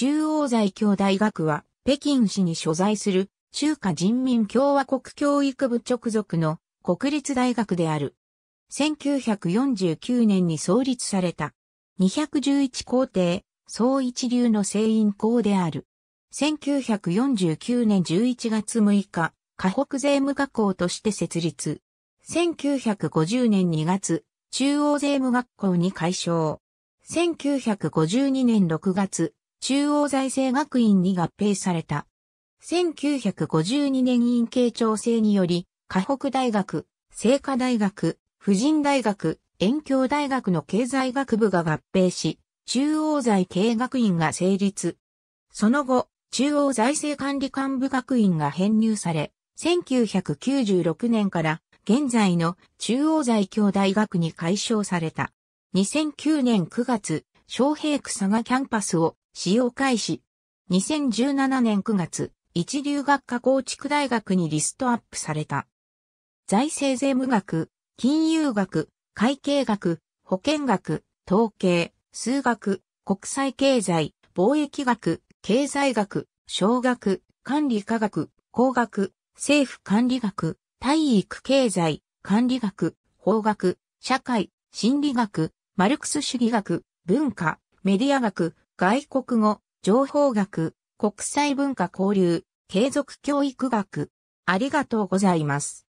中央在京大学は、北京市に所在する、中華人民共和国教育部直属の国立大学である。1949年に創立された。211校庭、総一流の聖院校である。1949年11月6日、河北税務学校として設立。1950年2月、中央税務学校に改称。1952年6月、中央財政学院に合併された。1952年院慶調整により、河北大学、聖華大学、婦人大学、遠京大学の経済学部が合併し、中央財経学院が成立。その後、中央財政管理幹部学院が編入され、1996年から現在の中央財教大学に改称された。2009年9月、昌平草がキャンパスを使用開始。2017年9月、一流学科構築大学にリストアップされた。財政税務学、金融学、会計学、保険学、統計、数学、国際経済、貿易学、経済学、商学、管理科学、工学、政府管理学、体育経済、管理学、法学、社会、心理学、マルクス主義学、文化、メディア学、外国語、情報学、国際文化交流、継続教育学。ありがとうございます。